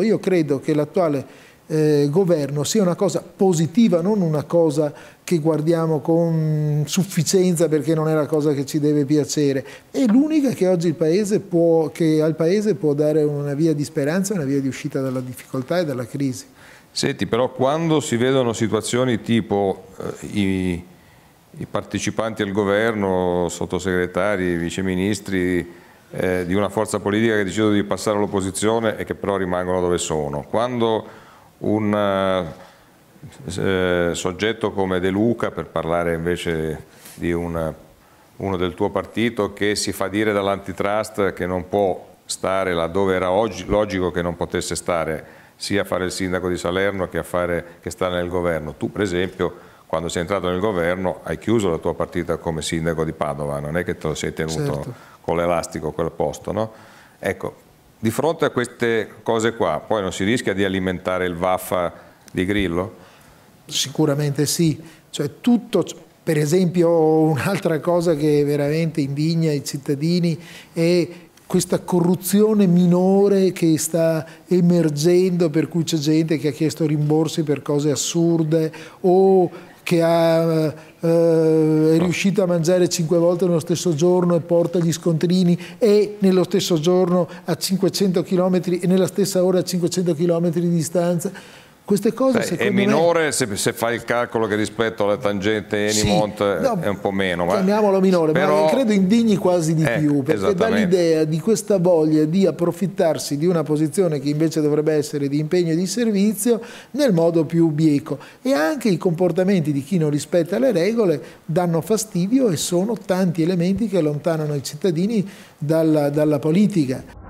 Io credo che l'attuale eh, governo sia una cosa positiva, non una cosa che guardiamo con sufficienza perché non è la cosa che ci deve piacere. È l'unica che oggi il paese può, che al Paese può dare una via di speranza, una via di uscita dalla difficoltà e dalla crisi. Senti, però quando si vedono situazioni tipo eh, i, i partecipanti al governo, sottosegretari, viceministri, eh, di una forza politica che ha deciso di passare all'opposizione e che però rimangono dove sono. Quando un eh, eh, soggetto come De Luca, per parlare invece di un, uno del tuo partito, che si fa dire dall'antitrust che non può stare laddove era oggi, logico che non potesse stare, sia a fare il sindaco di Salerno che a fare, che stare nel governo. Tu per esempio quando sei entrato nel governo hai chiuso la tua partita come sindaco di Padova, non è che te lo sei tenuto certo con l'elastico quel posto. No? Ecco, di fronte a queste cose qua, poi non si rischia di alimentare il vaffa di Grillo? Sicuramente sì, cioè tutto, per esempio un'altra cosa che veramente indigna i cittadini è questa corruzione minore che sta emergendo per cui c'è gente che ha chiesto rimborsi per cose assurde o che ha eh, riuscito a mangiare cinque volte nello stesso giorno e porta gli scontrini e nello stesso giorno a 500 km e nella stessa ora a 500 km di distanza queste cose Beh, è minore me... se, se, fai il calcolo che rispetto alla tangente Enimont sì, eh, no, è un po' meno. Ma... Chiamiamolo minore, però... ma credo indigni quasi di eh, più perché dà l'idea di questa voglia di approfittarsi di una posizione che invece dovrebbe essere di impegno e di servizio nel modo più bieco. E anche i comportamenti di chi non rispetta le regole danno fastidio e sono tanti elementi che allontanano i cittadini dalla, dalla politica.